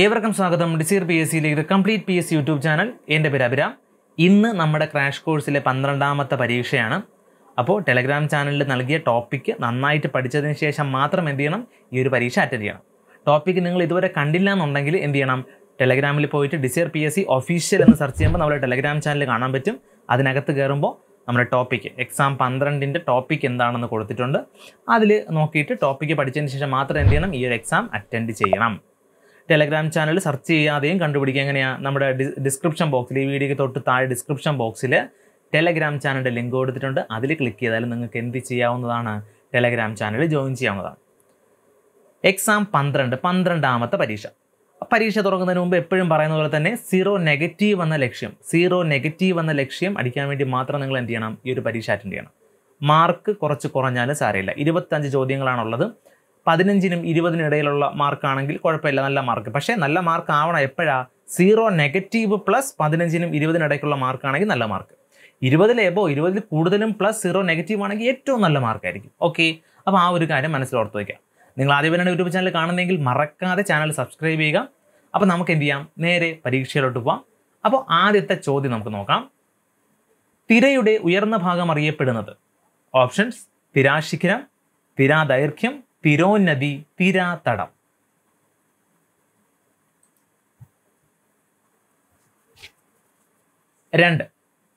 ഏവർക്കും സ്വാഗതം desire P S സിയിലേക്ക് complete P S C YouTube channel എൻ്റെ പേര് അഭിരാം ഇന്ന് നമ്മുടെ ക്രാഷ് കോഴ്സിലെ പന്ത്രണ്ടാമത്തെ പരീക്ഷയാണ് അപ്പോൾ ടെലഗ്രാം ചാനലിൽ നൽകിയ ടോപ്പിക്ക് നന്നായിട്ട് പഠിച്ചതിന് ശേഷം മാത്രം എന്ത് ചെയ്യണം ഈ ഒരു പരീക്ഷ അറ്റൻഡ് ചെയ്യണം ടോപ്പിക്ക് നിങ്ങൾ ഇതുവരെ കണ്ടില്ല എന്നുണ്ടെങ്കിൽ എന്ത് ചെയ്യണം ടെലഗ്രാമിൽ പോയിട്ട് desire P S C official എന്ന് സെർച്ച് ചെയ്യുമ്പോൾ നമ്മുടെ ടെലഗ്രാം ചാനൽ കാണാൻ പറ്റും അതിനകത്ത് കയറുമ്പോൾ നമ്മുടെ ടോപ്പിക്ക് എക്സാം പന്ത്രണ്ടിൻ്റെ ടോപ്പിക് എന്താണെന്ന് കൊടുത്തിട്ടുണ്ട് അതിൽ നോക്കിയിട്ട് ടോപ്പിക്ക് പഠിച്ചതിന് ശേഷം മാത്രം എന്ത് ചെയ്യണം ഈ ഒരു എക്സാം അറ്റൻഡ് ചെയ്യണം ടെലഗ്രാം ചാനൽ സെർച്ച് ചെയ്യാതെയും കണ്ടുപിടിക്കുക എങ്ങനെയാണ് നമ്മുടെ ഡിസ്ക്രിപ്ഷൻ ബോക്സിൽ ഈ വീഡിയോയ്ക്ക് തൊട്ട് താഴെ ഡിസ്ക്രിപ്ഷൻ ബോക്സിൽ ടെലഗ്രാം ചാനലിൻ്റെ ലിങ്ക് കൊടുത്തിട്ടുണ്ട് അതിൽ ക്ലിക്ക് ചെയ്താൽ നിങ്ങൾക്ക് എന്ത് ചെയ്യാവുന്നതാണ് ടെലഗ്രാം ചാനൽ ജോയിൻ ചെയ്യാവുന്നതാണ് എക്സാം പന്ത്രണ്ട് പന്ത്രണ്ടാമത്തെ പരീക്ഷ പരീക്ഷ തുറക്കുന്നതിന് മുമ്പ് എപ്പോഴും പറയുന്ന പോലെ തന്നെ സീറോ നെഗറ്റീവ് എന്ന ലക്ഷ്യം സീറോ നെഗറ്റീവ് എന്ന ലക്ഷ്യം അടിക്കാൻ വേണ്ടി മാത്രം നിങ്ങൾ എന്ത് ചെയ്യണം ഈ ഒരു പരീക്ഷ അറ്റൻഡ് ചെയ്യണം മാർക്ക് കുറച്ച് കുറഞ്ഞാലും സാരമില്ല ഇരുപത്തഞ്ച് ചോദ്യങ്ങളാണുള്ളത് പതിനഞ്ചിനും ഇരുപതിനും ഇടയിലുള്ള മാർക്കാണെങ്കിൽ കുഴപ്പമില്ല നല്ല മാർക്ക് പക്ഷേ നല്ല മാർക്ക് ആവണം എപ്പോഴാ സീറോ നെഗറ്റീവ് പ്ലസ് പതിനഞ്ചിനും ഇരുപതിനും ഇടയ്ക്കുള്ള മാർക്കാണെങ്കിൽ നല്ല മാർക്ക് ഇരുപതിൽ എബോ ഇരുപതിൽ കൂടുതലും പ്ലസ് സീറോ നെഗറ്റീവ് ആണെങ്കിൽ ഏറ്റവും നല്ല മാർക്കായിരിക്കും ഓക്കെ അപ്പോൾ ആ ഒരു കാര്യം മനസ്സിലോർത്ത് വയ്ക്കാം നിങ്ങൾ തന്നെ യൂട്യൂബ് ചാനൽ കാണുന്നതെങ്കിൽ മറക്കാതെ ചാനൽ സബ്സ്ക്രൈബ് ചെയ്യുക അപ്പോൾ നമുക്ക് എന്ത് ചെയ്യാം നേരെ പരീക്ഷയിലോട്ട് പോവാം അപ്പോൾ ആദ്യത്തെ ചോദ്യം നമുക്ക് നോക്കാം തിരയുടെ ഉയർന്ന ഭാഗം അറിയപ്പെടുന്നത് ഓപ്ഷൻസ് തിരാശിഖിരം തിരാദൈർഘ്യം പിരോന്നതി പിരാതടം രണ്ട്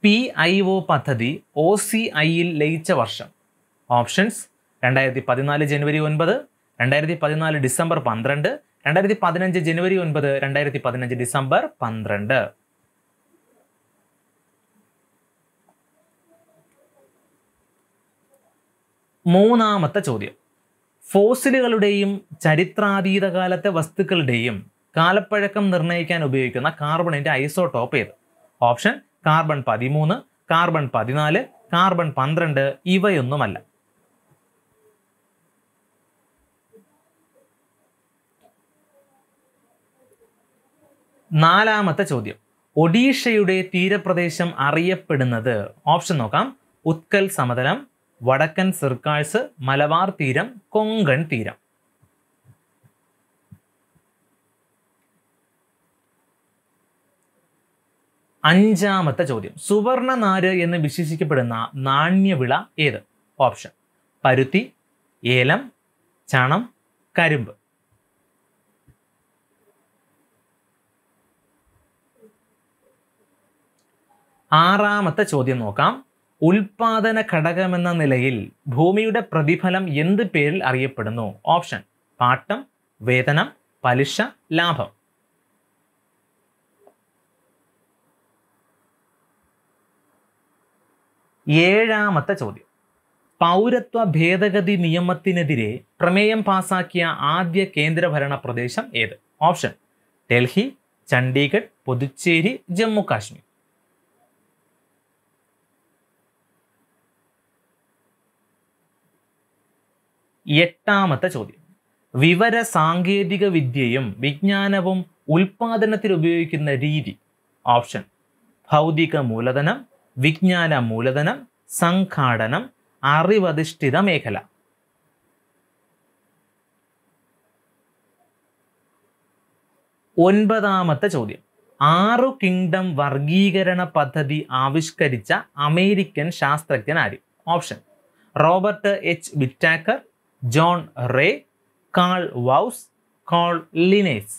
പി ഐ ഒ പദ്ധതി ഒ സി ഐയിൽ ലയിച്ച വർഷം ഓപ്ഷൻസ് രണ്ടായിരത്തി പതിനാല് ജനുവരി ഒൻപത് രണ്ടായിരത്തി പതിനാല് ഡിസംബർ പന്ത്രണ്ട് രണ്ടായിരത്തി പതിനഞ്ച് ജനുവരി ഒൻപത് രണ്ടായിരത്തി പതിനഞ്ച് ഡിസംബർ പന്ത്രണ്ട് മൂന്നാമത്തെ ചോദ്യം ഫോസിലുകളുടെയും ചരിത്രാതീത കാലത്തെ വസ്തുക്കളുടെയും കാലപ്പഴക്കം നിർണ്ണയിക്കാൻ ഉപയോഗിക്കുന്ന കാർബണിൻ്റെ ഐസോടോപ്പ് ഏത് ഓപ്ഷൻ കാർബൺ പതിമൂന്ന് കാർബൺ പതിനാല് കാർബൺ പന്ത്രണ്ട് ഇവയൊന്നുമല്ല നാലാമത്തെ ചോദ്യം ഒഡീഷയുടെ തീരപ്രദേശം അറിയപ്പെടുന്നത് ഓപ്ഷൻ നോക്കാം ഉത്കൽ സമതലം വടക്കൻ സിർക്കാഴ്സ് മലബാർ തീരം കൊങ്കൺ തീരം അഞ്ചാമത്തെ ചോദ്യം സുവർണ നാര് എന്ന് വിശേഷിക്കപ്പെടുന്ന നാണ്യവിള ഏത് ഓപ്ഷൻ പരുത്തി ഏലം ചണം കരിമ്പ് ആറാമത്തെ ചോദ്യം നോക്കാം ഉൽപാദന ഘടകമെന്ന നിലയിൽ ഭൂമിയുടെ പ്രതിഫലം എന്ത് പേരിൽ അറിയപ്പെടുന്നു ഓപ്ഷൻ പാട്ടം വേതനം പലിശ ലാഭം ഏഴാമത്തെ ചോദ്യം പൗരത്വ ഭേദഗതി നിയമത്തിനെതിരെ പ്രമേയം പാസാക്കിയ ആദ്യ കേന്ദ്രഭരണ പ്രദേശം ഏത് ഓപ്ഷൻ ഡൽഹി ചണ്ഡീഗഡ് പുതുച്ചേരി ജമ്മു കാശ്മീർ എട്ടാമത്തെ ചോദ്യം വിവര സാങ്കേതിക വിദ്യയും വിജ്ഞാനവും ഉൽപാദനത്തിൽ ഉപയോഗിക്കുന്ന രീതി ഓപ്ഷൻ ഭൗതിക മൂലധനം വിജ്ഞാന മൂലധനം സംഘാടനം അറിവധിഷ്ഠിത മേഖല ഒൻപതാമത്തെ ചോദ്യം ആറു കിങ്ഡം വർഗീകരണ പദ്ധതി ആവിഷ്കരിച്ച അമേരിക്കൻ ശാസ്ത്രജ്ഞൻ ആര് option Robert H Whittaker John Ray Carl Woese Carl Linnaeus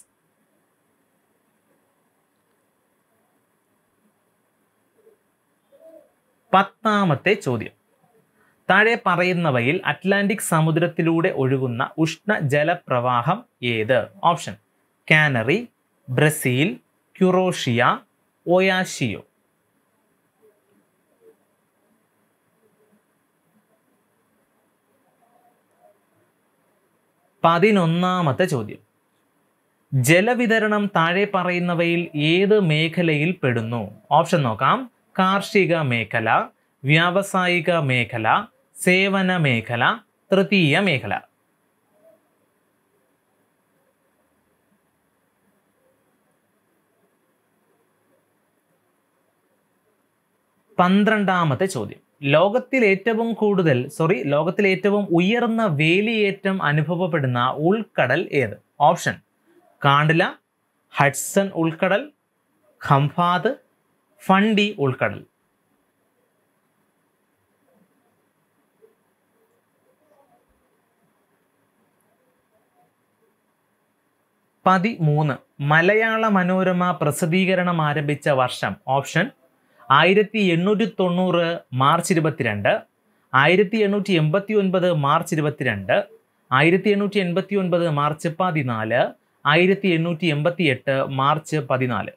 പത്താമത്തെ ചോദ്യം താഴെ പറയുന്നവയിൽ അറ്റ്ലാന്റിക് സമുദ്രത്തിലൂടെ ഒഴുകുന്ന ഉഷ്ണ ജലപ്രവാഹം ഏത് option Canary Brazil Kuroshio Oyashio പതിനൊന്നാമത്തെ ചോദ്യം ജലവിതരണം താഴെ പറയുന്നവയിൽ ഏത് മേഖലയിൽ പെടുന്നു ഓപ്ഷൻ നോക്കാം കാർഷിക മേഖല വ്യാവസായിക മേഖല സേവന മേഖല തൃതീയ മേഖല പന്ത്രണ്ടാമത്തെ ചോദ്യം ലോകത്തിൽ ഏറ്റവും കൂടുതൽ സോറി ലോകത്തിൽ ഏറ്റവും ഉയർന്ന വേലിയേറ്റം അനുഭവപ്പെടുന്ന ഉൾക്കടൽ ഏത് ഓപ്ഷൻ കാണ്ടില ഹഡ്സൺ ഉൾക്കടൽ ഖംഫാദ് ഫണ്ടി ഉൾക്കടൽ പതിമൂന്ന് മലയാള മനോരമ പ്രസിദ്ധീകരണം ആരംഭിച്ച വർഷം ഓപ്ഷൻ ആയിരത്തി എണ്ണൂറ്റി തൊണ്ണൂറ് മാർച്ച് ഇരുപത്തിരണ്ട് ആയിരത്തി എണ്ണൂറ്റി എൺപത്തി ഒൻപത് മാർച്ച് ഇരുപത്തിരണ്ട് ആയിരത്തി എണ്ണൂറ്റി എൺപത്തി ഒൻപത് മാർച്ച് പതിനാല് ആയിരത്തി എണ്ണൂറ്റി എൺപത്തി എട്ട് മാർച്ച് പതിനാല്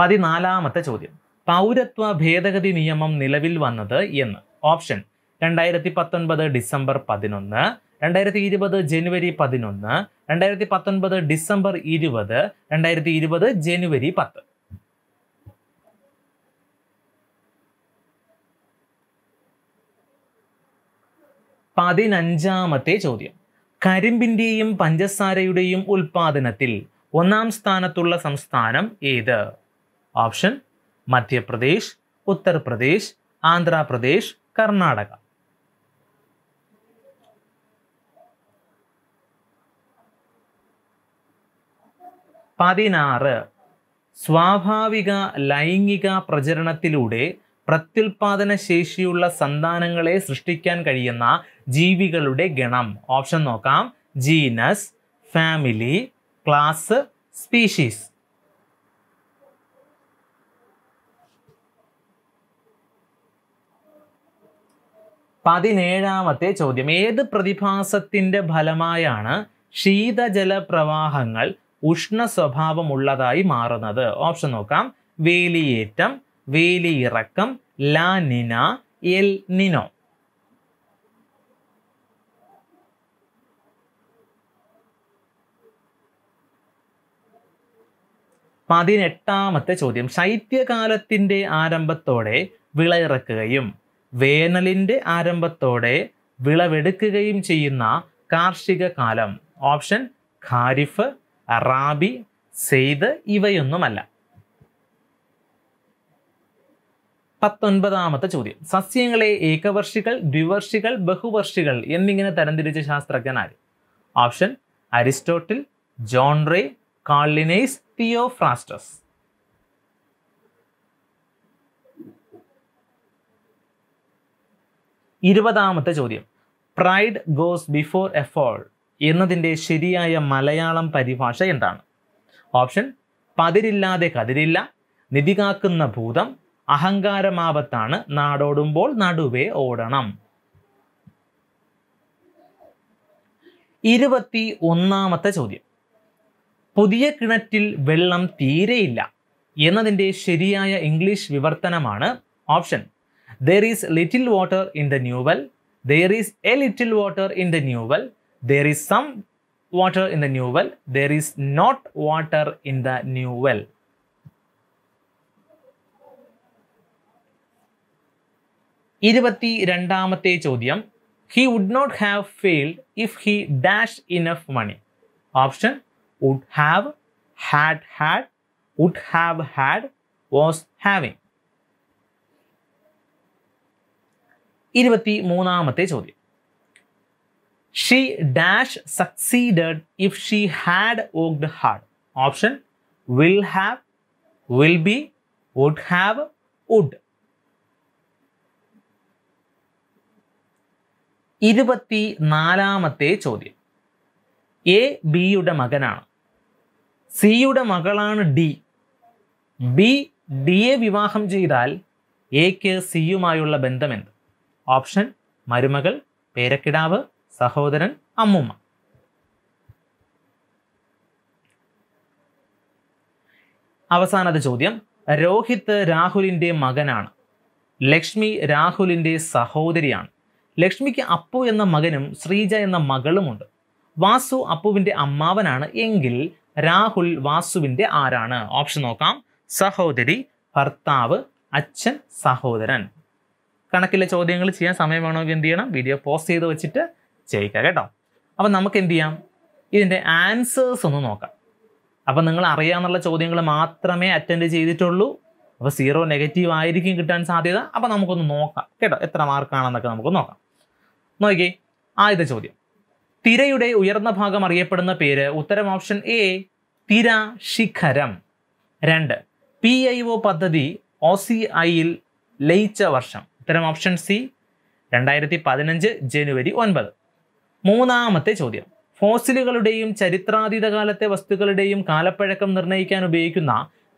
പതിനാലാമത്തെ ചോദ്യം പൗരത്വ ഭേദഗതി നിയമം നിലവിൽ വന്നത് എന്ന് ഓപ്ഷൻ ആയിരത്തി രണ്ടായിരത്തി പത്തൊൻപത് ഡിസംബർ പതിനൊന്ന് രണ്ടായിരത്തി ഇരുപത് ജനുവരി പതിനൊന്ന് രണ്ടായിരത്തി പത്തൊൻപത് ഡിസംബർ ഇരുപത് രണ്ടായിരത്തി ഇരുപത് ജനുവരി പത്ത് പതിനഞ്ചാമത്തെ ചോദ്യം കരിമ്പിന്റെയും പഞ്ചസാരയുടെയും ഉൽപാദനത്തിൽ ഒന്നാം സ്ഥാനത്തുള്ള സംസ്ഥാനം ഏത് ഓപ്ഷൻ മധ്യപ്രദേശ് ഉത്തർപ്രദേശ് ആന്ധ്രാപ്രദേശ് കർണാടക പതിനാറ് സ്വാഭാവിക ലൈംഗിക പ്രചരണത്തിലൂടെ പ്രത്യുൽപാദന ശേഷിയുള്ള സന്താനങ്ങളെ സൃഷ്ടിക്കാൻ കഴിയുന്ന ജീവികളുടെ ഗണം ഓപ്ഷൻ നോക്കാം ജീനസ് ഫാമിലി ക്ലാസ് സ്പീഷീസ് പതിനേഴാമത്തെ ചോദ്യം ഏത് പ്രതിഭാസത്തിന്റെ ഫലമായാണ് ശീതജല പ്രവാഹങ്ങൾ ഉഷ്ണ സ്വഭാവമുള്ളതായി മാറുന്നത് ഓപ്ഷൻ നോക്കാം വേലിയേറ്റം വേലിയിറക്കം ലാനിന എൽ നിനോ പതിനെട്ടാമത്തെ ചോദ്യം ശൈത്യകാലത്തിൻ്റെ ആരംഭത്തോടെ വിളയിറക്കുകയും വേനലിൻ്റെ ആരംഭത്തോടെ വിളവെടുക്കുകയും ചെയ്യുന്ന കാർഷിക കാലം ഓപ്ഷൻ ഖാരിഫ് അറാബി സെയ്ദ് ഇവയൊന്നുമല്ല പത്തൊൻപതാമത്തെ ചോദ്യം സസ്യങ്ങളെ ഏകവർഷികൾ ദ്വിവർഷികൾ ബഹുവർഷികൾ എന്നിങ്ങനെ തരംതിരിച്ച ശാസ്ത്രജ്ഞൻ ആര് option Aristotle John Ray Carl Linnaeus Theophrastus ഇരുപതാമത്തെ ചോദ്യം പ്രൈഡ് ഗോസ് ബിഫോർ എഫോൾ എന്നതിൻ്റെ ശരിയായ മലയാളം പരിഭാഷ എന്താണ് ഓപ്ഷൻ പതിരില്ലാതെ കതിരില്ല നിധികാക്കുന്ന ഭൂതം അഹങ്കാരമാപത്താണ് നാടോടുമ്പോൾ നടുവേ ഓടണം ഇരുപത്തി ഒന്നാമത്തെ ചോദ്യം പുതിയ കിണറ്റിൽ വെള്ളം തീരെയില്ല എന്നതിൻ്റെ ശരിയായ ഇംഗ്ലീഷ് വിവർത്തനമാണ് option there is little water in the new well there is a little water in the new well There is some water in the new well. There is not water in the new well. ഇരുപത്തി രണ്ടാമത്തെ ചോദ്യം he would not have failed if he dash enough money option would have had had would have had was having ഇരുപത്തി മൂന്നാമത്തെ ചോദ്യം she dash succeeded if she had worked hard option will have will be would have would ഇരുപത്തി നാലാമത്തെ ചോദ്യം A ബിയുടെ മകനാണ് സിയുടെ മകളാണ് ഡി ബി ഡിയെ വിവാഹം ചെയ്താൽ എക്ക് സിയുമായുള്ള ബന്ധമെന്ത് ഓപ്ഷൻ മരുമകൾ പേരക്കിടാവ് സഹോദരൻ അമ്മുമ്മ അവസാനത്തെ ചോദ്യം രോഹിത് രാഹുലിൻ്റെ മകനാണ് ലക്ഷ്മി രാഹുലിൻ്റെ സഹോദരിയാണ് ലക്ഷ്മിക്ക് അപ്പു എന്ന മകനും ശ്രീജ എന്ന മകളുമുണ്ട് വാസു അപ്പുവിൻ്റെ അമ്മാവനാണ് എങ്കിൽ രാഹുൽ വാസുവിൻ്റെ ആരാണ് ഓപ്ഷൻ നോക്കാം സഹോദരി ഭർത്താവ് അച്ഛൻ സഹോദരൻ കണക്കിലെ ചോദ്യങ്ങൾ ചെയ്യാൻ സമയം വേണമെങ്കിൽ എന്ത് ചെയ്യണം വീഡിയോ പോസ്റ്റ് ചെയ്ത് വെച്ചിട്ട് ചെയ്യിക്കുക കേട്ടോ അപ്പം നമുക്ക് എന്ത് ചെയ്യാം ഇതിൻ്റെ ആൻസേഴ്സ് ഒന്ന് നോക്കാം അപ്പം നിങ്ങൾ അറിയാമെന്നുള്ള ചോദ്യങ്ങൾ മാത്രമേ അറ്റൻഡ് ചെയ്തിട്ടുള്ളൂ അപ്പോൾ സീറോ നെഗറ്റീവ് ആയിരിക്കും കിട്ടാൻ സാധ്യത അപ്പം നമുക്കൊന്ന് നോക്കാം കേട്ടോ എത്ര മാർക്കാണെന്നൊക്കെ നമുക്ക് നോക്കാം നോക്കിയേ ആദ്യത്തെ ചോദ്യം തിരയുടെ ഉയർന്ന ഭാഗം അറിയപ്പെടുന്ന പേര് ഉത്തരം ഓപ്ഷൻ എ തിര ശിഖരം രണ്ട് പി ഐ ഒ പദ്ധതി ഒ സി ഐയിൽ ലയിച്ച വർഷം ഉത്തരം ഓപ്ഷൻ സി രണ്ടായിരത്തി പതിനഞ്ച് ജനുവരി ഒൻപത് മൂന്നാമത്തെ ചോദ്യം ഫോസിലുകളുടെയും ചരിത്രാതീത കാലത്തെ വസ്തുക്കളുടെയും കാലപ്പഴക്കം നിർണ്ണയിക്കാൻ ഉപയോഗിക്കുന്ന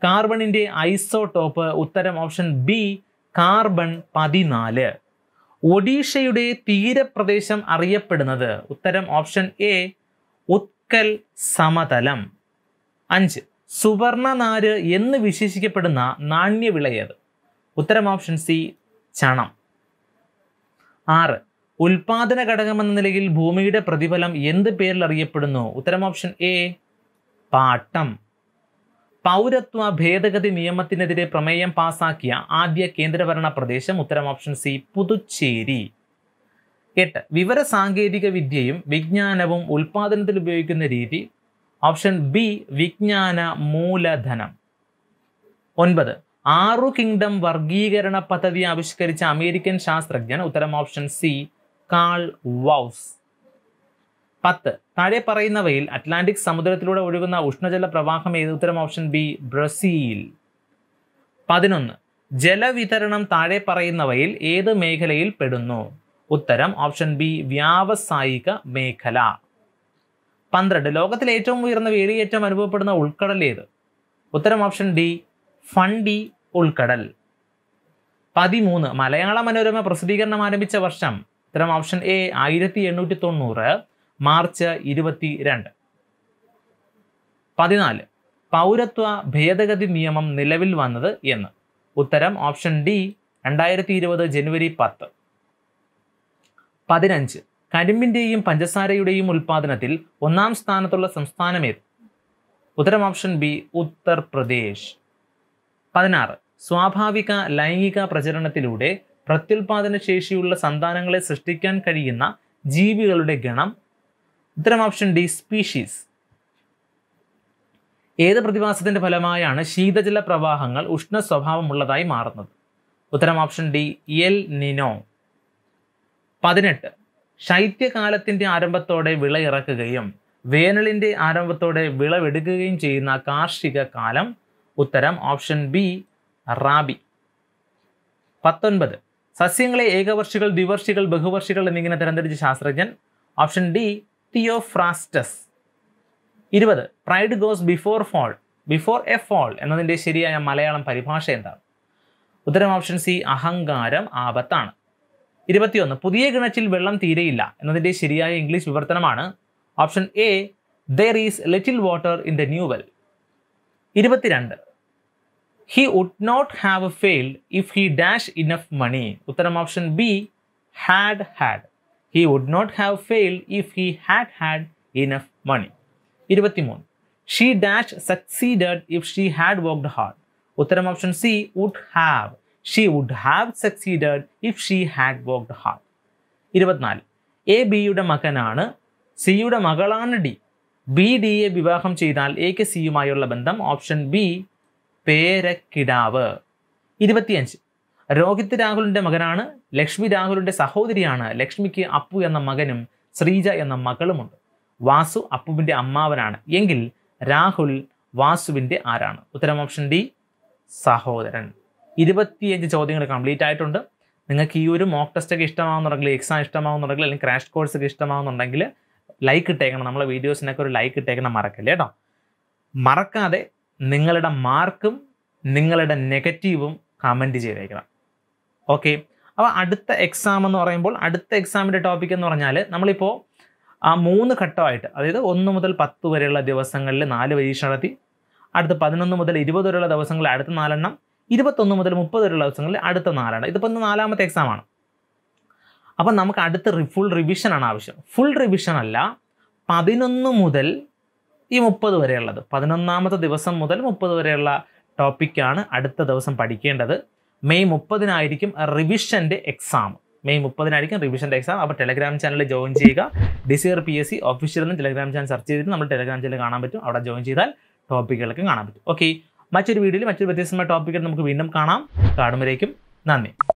കാർബണിൻ്റെ ഐസോടോപ്പ് ഉത്തരം ഓപ്ഷൻ ബി കാർബൺ പതിനാല് ഒഡീഷയുടെ തീരപ്രദേശം അറിയപ്പെടുന്നത് ഉത്തരം ഓപ്ഷൻ എ ഉത്കൽ സമതലം അഞ്ച് നാര് എന്ന് വിശേഷിക്കപ്പെടുന്ന നാണ്യവിളയത് ഉത്തരം ഓപ്ഷൻ സി ചണം ആറ് ഉൽപാദന ഘടകമെന്ന നിലയിൽ ഭൂമിയുടെ പ്രതിഫലം എന്ത് പേരിൽ അറിയപ്പെടുന്നു ഉത്തരം ഓപ്ഷൻ എ പാട്ടം പൗരത്വ ഭേദഗതി നിയമത്തിനെതിരെ പ്രമേയം പാസാക്കിയ ആദ്യ കേന്ദ്രഭരണ പ്രദേശം ഉത്തരം ഓപ്ഷൻ സി പുതുച്ചേരി എട്ട് വിവര സാങ്കേതിക വിദ്യയും വിജ്ഞാനവും ഉൽപാദനത്തിൽ ഉപയോഗിക്കുന്ന രീതി ഓപ്ഷൻ ബി വിജ്ഞാന മൂലധനം ഒൻപത് ആറു കിങ്ഡം വർഗീകരണ പദ്ധതി ആവിഷ്കരിച്ച അമേരിക്കൻ ശാസ്ത്രജ്ഞൻ ഉത്തരം ഓപ്ഷൻ സി കാൾ വൗസ് പത്ത് താഴെ പറയുന്നവയിൽ അറ്റ്ലാന്റിക് സമുദ്രത്തിലൂടെ ഒഴുകുന്ന ഉഷ്ണജല പ്രവാഹം ഏത് ഉത്തരം ഓപ്ഷൻ ബി ബ്രസീൽ പതിനൊന്ന് ജലവിതരണം താഴെ പറയുന്നവയിൽ ഏത് മേഖലയിൽ പെടുന്നു ഉത്തരം ഓപ്ഷൻ ബി വ്യാവസായിക മേഖല പന്ത്രണ്ട് ലോകത്തിലെ ഏറ്റവും ഉയർന്ന വേലിയേറ്റം അനുഭവപ്പെടുന്ന ഉൾക്കടൽ ഏത് ഉത്തരം ഓപ്ഷൻ ഡി ഫണ്ടി ഉൾക്കടൽ പതിമൂന്ന് മലയാള മനോരമ പ്രസിദ്ധീകരണം ആരംഭിച്ച വർഷം ഉത്തരം ഓപ്ഷൻ എ ആയിരത്തി എണ്ണൂറ്റി തൊണ്ണൂറ് മാർച്ച് ഇരുപത്തി രണ്ട് പതിനാല് പൗരത്വ ഭേദഗതി നിയമം നിലവിൽ വന്നത് എന്ന് ഉത്തരം ഓപ്ഷൻ ഡി രണ്ടായിരത്തി ഇരുപത് ജനുവരി പത്ത് പതിനഞ്ച് കരിമ്പിൻ്റെയും പഞ്ചസാരയുടെയും ഉൽപ്പാദനത്തിൽ ഒന്നാം സ്ഥാനത്തുള്ള സംസ്ഥാനമേത് ഉത്തരം ഓപ്ഷൻ ബി ഉത്തർപ്രദേശ് പതിനാറ് സ്വാഭാവിക ലൈംഗിക പ്രചരണത്തിലൂടെ പ്രത്യുൽപാദന ശേഷിയുള്ള സന്താനങ്ങളെ സൃഷ്ടിക്കാൻ കഴിയുന്ന ജീവികളുടെ ഗണം ഉത്തരം ഓപ്ഷൻ ഡി സ്പീഷീസ് ഏത് പ്രതിഭാസത്തിന്റെ ഫലമായാണ് ശീതജല പ്രവാഹങ്ങൾ ഉഷ്ണ സ്വഭാവമുള്ളതായി മാറുന്നത് ഉത്തരം ഓപ്ഷൻ ഡി എൽ നിനോ പതിനെട്ട് ശൈത്യകാലത്തിന്റെ ആരംഭത്തോടെ വിള ഇറക്കുകയും വേനലിന്റെ ആരംഭത്തോടെ വിളവെടുക്കുകയും ചെയ്യുന്ന കാർഷിക കാലം ഉത്തരം ഓപ്ഷൻ ബി റാബി പത്തൊൻപത് സസ്യങ്ങളെ ഏകവർഷികൾ ദ്വിവർഷികൾ ബഹുവർഷികൾ എന്നിങ്ങനെ തരംതിരിച്ച ശാസ്ത്രജ്ഞൻ ഓപ്ഷൻ ഡി തിയോഫ്രാസ്റ്റസ് ഇരുപത് pride goes before fall before a fall എന്നതിൻ്റെ ശരിയായ മലയാളം പരിഭാഷ എന്താണ് ഉത്തരം ഓപ്ഷൻ സി അഹങ്കാരം ആപത്താണ് ഇരുപത്തിയൊന്ന് പുതിയ കിണച്ചിൽ വെള്ളം തീരെയില്ല എന്നതിൻ്റെ ശരിയായ ഇംഗ്ലീഷ് വിവർത്തനമാണ് option A there is little water in the new well ഇരുപത്തിരണ്ട് He would not have failed if he dashed enough money. Uttaram option B had had. He would not have failed if he had had enough money. 23. She dash succeeded if she had worked hard. Uttaram option C would have. She would have succeeded if she had worked hard. 24. A, B, Uda മകനാണ് സിയുടെ Uda D B ഡിയെ വിവാഹം ചെയ്താൽ എക്ക് സിയുമായുള്ള ബന്ധം option B പേരക്കിടാവ് ഇരുപത്തിയഞ്ച് രോഹിത് രാഹുലിൻ്റെ മകനാണ് ലക്ഷ്മി രാഹുലിൻ്റെ സഹോദരിയാണ് ലക്ഷ്മിക്ക് അപ്പു എന്ന മകനും ശ്രീജ എന്ന മകളുമുണ്ട് വാസു അപ്പുവിൻ്റെ അമ്മാവനാണ് എങ്കിൽ രാഹുൽ വാസുവിൻ്റെ ആരാണ് ഉത്തരം ഓപ്ഷൻ ഡി സഹോദരൻ ഇരുപത്തിയഞ്ച് ചോദ്യങ്ങൾ കംപ്ലീറ്റ് ആയിട്ടുണ്ട് നിങ്ങൾക്ക് ഈ ഒരു മോക്ക് ടെസ്റ്റ് ഒക്കെ ഇഷ്ടമാകുന്നുണ്ടെങ്കിൽ എക്സാം ഇഷ്ടമാകുന്നുണ്ടെങ്കിൽ അല്ലെങ്കിൽ ക്രാഷ് കോഴ്സ് ഒക്കെ ഇഷ്ടമാകുന്നുണ്ടെങ്കിൽ ലൈക്ക് ഇട്ടേക്കണം നമ്മളെ വീഡിയോസിനൊക്കെ ഒരു ലൈക്ക് ഇട്ടേക്കണം മറക്കല്ലേ കേട്ടോ മറക്കാതെ നിങ്ങളുടെ മാർക്കും നിങ്ങളുടെ നെഗറ്റീവും കമൻറ്റ് ചെയ്തേക്കണം ഓക്കെ അപ്പോൾ അടുത്ത എക്സാം എന്ന് പറയുമ്പോൾ അടുത്ത എക്സാമിൻ്റെ ടോപ്പിക് എന്ന് പറഞ്ഞാൽ നമ്മളിപ്പോൾ ആ മൂന്ന് ഘട്ടമായിട്ട് അതായത് ഒന്ന് മുതൽ പത്ത് വരെയുള്ള ദിവസങ്ങളിൽ നാല് പരീക്ഷ നടത്തി അടുത്ത പതിനൊന്ന് മുതൽ ഇരുപത് വരെയുള്ള ദിവസങ്ങളിൽ അടുത്ത നാലെണ്ണം ഇരുപത്തൊന്ന് മുതൽ മുപ്പത് വരെയുള്ള ദിവസങ്ങളിൽ അടുത്ത നാലെണ്ണം ഇതിപ്പോൾ ഇന്ന് നാലാമത്തെ എക്സാമാണ് അപ്പം നമുക്ക് അടുത്ത ഫുൾ റിവിഷനാണ് ആവശ്യം ഫുൾ റിവിഷൻ അല്ല പതിനൊന്ന് മുതൽ ഈ മുപ്പത് വരെയുള്ളത് പതിനൊന്നാമത്തെ ദിവസം മുതൽ മുപ്പത് വരെയുള്ള ടോപ്പിക്കാണ് അടുത്ത ദിവസം പഠിക്കേണ്ടത് മെയ് മുപ്പതിനായിരിക്കും റിവിഷൻ്റെ എക്സാം മെയ് മുപ്പതിനായിരിക്കും റിവിഷൻ്റെ എക്സാം അപ്പോൾ ടെലഗ്രാം ചാനലിൽ ജോയിൻ ചെയ്യുക Desire P S C official നിന്ന് ടെലഗ്രാം ചാനൽ സെർച്ച് ചെയ്തിട്ട് നമ്മൾ ടെലഗ്രാം ചാനൽ കാണാൻ പറ്റും അവിടെ ജോയിൻ ചെയ്താൽ ടോപ്പിക്കുകളൊക്കെ കാണാൻ പറ്റും ഓക്കെ മറ്റൊരു വീഡിയോയിൽ മറ്റൊരു വ്യത്യസ്തമായ ടോപ്പിക്കിൽ നമുക്ക് വീണ്ടും കാണാം കാണുമ്പോഴേക്കും നന്ദി